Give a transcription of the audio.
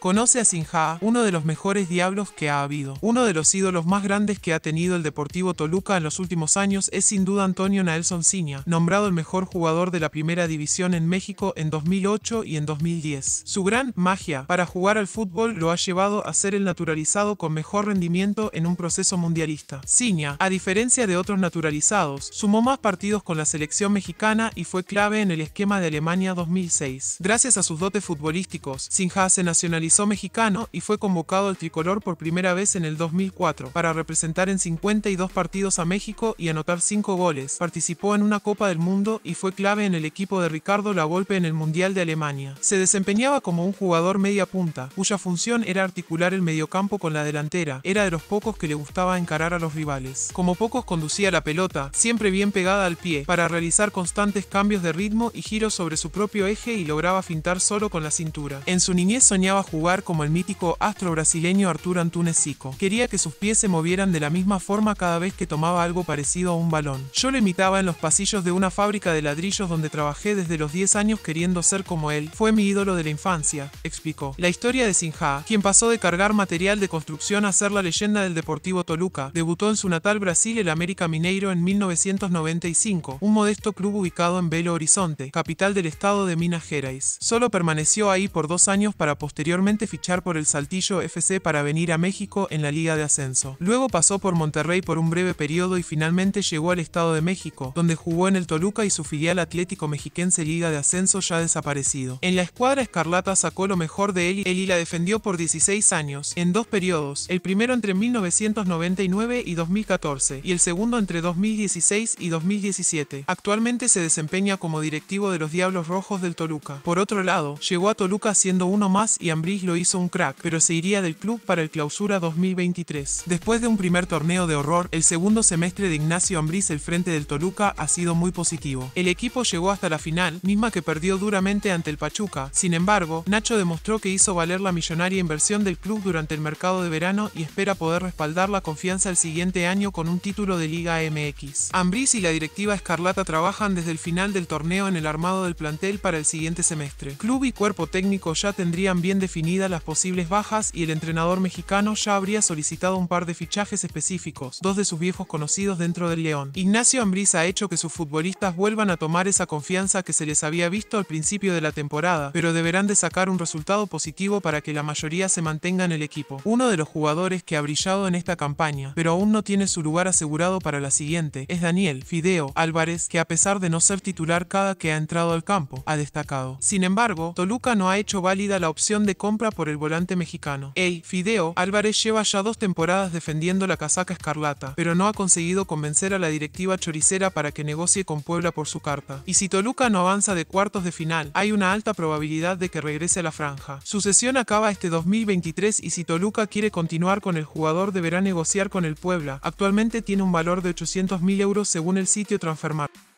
Conoce a Sinha, uno de los mejores diablos que ha habido. Uno de los ídolos más grandes que ha tenido el Deportivo Toluca en los últimos años es sin duda Antonio Nelson Sinha, nombrado el mejor jugador de la Primera División en México en 2008 y en 2010. Su gran magia para jugar al fútbol lo ha llevado a ser el naturalizado con mejor rendimiento en un proceso mundialista. Sinja, a diferencia de otros naturalizados, sumó más partidos con la selección mexicana y fue clave en el esquema de Alemania 2006. Gracias a sus dotes futbolísticos, sinja se nacionalizó mexicano y fue convocado al tricolor por primera vez en el 2004 para representar en 52 partidos a México y anotar 5 goles. Participó en una Copa del Mundo y fue clave en el equipo de Ricardo la Volpe en el Mundial de Alemania. Se desempeñaba como un jugador media punta, cuya función era articular el mediocampo con la delantera. Era de los pocos que le gustaba encarar a los rivales. Como pocos conducía la pelota, siempre bien pegada al pie, para realizar constantes cambios de ritmo y giros sobre su propio eje y lograba fintar solo con la cintura. En su niñez soñaba jugar como el mítico astro brasileño Arturo Antunes Sico. Quería que sus pies se movieran de la misma forma cada vez que tomaba algo parecido a un balón. Yo lo imitaba en los pasillos de una fábrica de ladrillos donde trabajé desde los 10 años queriendo ser como él. Fue mi ídolo de la infancia, explicó. La historia de Sinha, quien pasó de cargar material de construcción a ser la leyenda del Deportivo Toluca, debutó en su natal Brasil el América Mineiro en 1995, un modesto club ubicado en Belo Horizonte, capital del estado de Minas Gerais. Solo permaneció ahí por dos años para posteriormente fichar por el Saltillo FC para venir a México en la Liga de Ascenso. Luego pasó por Monterrey por un breve periodo y finalmente llegó al Estado de México, donde jugó en el Toluca y su filial Atlético Mexiquense Liga de Ascenso ya desaparecido. En la escuadra escarlata sacó lo mejor de él y, él y la defendió por 16 años, en dos periodos, el primero entre 1999 y 2014 y el segundo entre 2016 y 2017. Actualmente se desempeña como directivo de los Diablos Rojos del Toluca. Por otro lado, llegó a Toluca siendo uno más y Ambrí lo hizo un crack, pero se iría del club para el clausura 2023. Después de un primer torneo de horror, el segundo semestre de Ignacio Ambriz el frente del Toluca ha sido muy positivo. El equipo llegó hasta la final, misma que perdió duramente ante el Pachuca. Sin embargo, Nacho demostró que hizo valer la millonaria inversión del club durante el mercado de verano y espera poder respaldar la confianza el siguiente año con un título de Liga MX. Ambriz y la directiva Escarlata trabajan desde el final del torneo en el armado del plantel para el siguiente semestre. Club y cuerpo técnico ya tendrían bien definido las posibles bajas y el entrenador mexicano ya habría solicitado un par de fichajes específicos, dos de sus viejos conocidos dentro del León. Ignacio Ambriz ha hecho que sus futbolistas vuelvan a tomar esa confianza que se les había visto al principio de la temporada, pero deberán de sacar un resultado positivo para que la mayoría se mantenga en el equipo. Uno de los jugadores que ha brillado en esta campaña, pero aún no tiene su lugar asegurado para la siguiente, es Daniel Fideo Álvarez, que a pesar de no ser titular cada que ha entrado al campo, ha destacado. Sin embargo, Toluca no ha hecho válida la opción de compra por el volante mexicano. Ey, Fideo, Álvarez lleva ya dos temporadas defendiendo la casaca escarlata, pero no ha conseguido convencer a la directiva choricera para que negocie con Puebla por su carta. Y si Toluca no avanza de cuartos de final, hay una alta probabilidad de que regrese a la franja. Su sesión acaba este 2023 y si Toluca quiere continuar con el jugador deberá negociar con el Puebla. Actualmente tiene un valor de 800.000 euros según el sitio Transfermarkt.